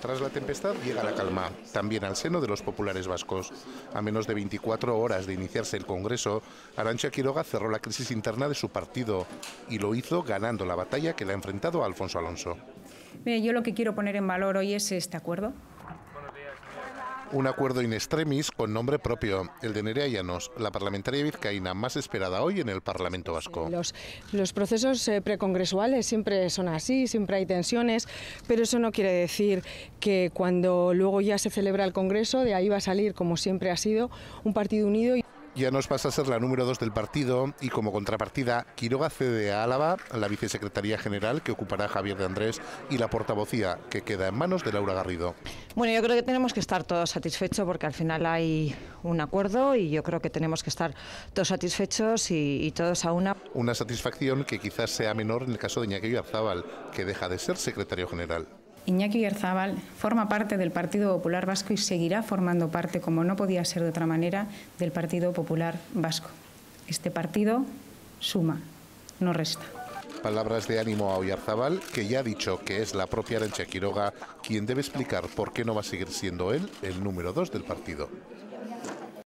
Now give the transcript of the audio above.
Tras la tempestad llega la calma, también al seno de los populares vascos. A menos de 24 horas de iniciarse el Congreso, Arancha Quiroga cerró la crisis interna de su partido y lo hizo ganando la batalla que le ha enfrentado a Alfonso Alonso. yo lo que quiero poner en valor hoy es este acuerdo un acuerdo in extremis con nombre propio, el de Nerea Llanos, la parlamentaria vizcaína más esperada hoy en el Parlamento Vasco. Los, procesos eh, precongresuales siempre son así, siempre hay tensiones, pero eso no quiere decir que cuando luego ya se celebra el Congreso, de ahí va a salir, como siempre ha sido, un partido unido. Y ya nos pasa a ser la número dos del partido y como contrapartida, Quiroga cede a Álava la vicesecretaría general que ocupará Javier de Andrés y la portavocía que queda en manos de Laura Garrido. Bueno, yo creo que tenemos que estar todos satisfechos porque al final hay un acuerdo y yo creo que tenemos que estar todos satisfechos y, todos a una. Una satisfacción que quizás sea menor en el caso de Iñaki Arzábal, que deja de ser secretario general. Iñaki Yerzábal forma parte del Partido Popular Vasco y seguirá formando parte, como no podía ser de otra manera, del Partido Popular Vasco. Este partido suma, no resta. Palabras de ánimo a Oyarzábal, que ya ha dicho que es la propia Arancha Quiroga quien debe explicar por qué no va a seguir siendo él el número dos del partido.